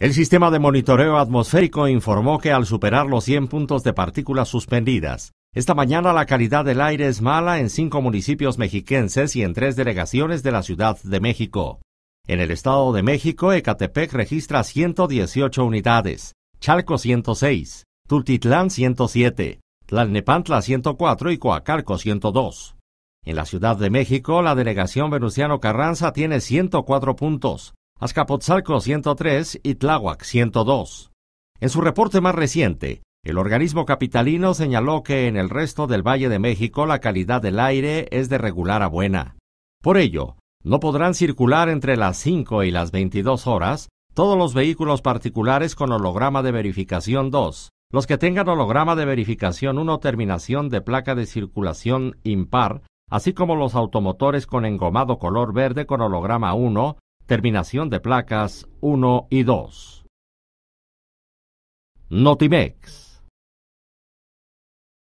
El sistema de monitoreo atmosférico informó que al superar los 100 puntos de partículas suspendidas, esta mañana la calidad del aire es mala en cinco municipios mexiquenses y en tres delegaciones de la Ciudad de México. En el Estado de México, Ecatepec registra 118 unidades, Chalco 106, Tultitlán 107, Tlalnepantla 104 y Coacalco 102. En la Ciudad de México, la delegación Venustiano Carranza tiene 104 puntos, Azcapotzalco 103 y Tláhuac 102. En su reporte más reciente, el organismo capitalino señaló que en el resto del Valle de México la calidad del aire es de regular a buena. Por ello, no podrán circular entre las 5 y las 22 horas todos los vehículos particulares con holograma de verificación 2, los que tengan holograma de verificación 1 terminación de placa de circulación impar, así como los automotores con engomado color verde con holograma 1 terminación de placas 1 y 2. Notimex.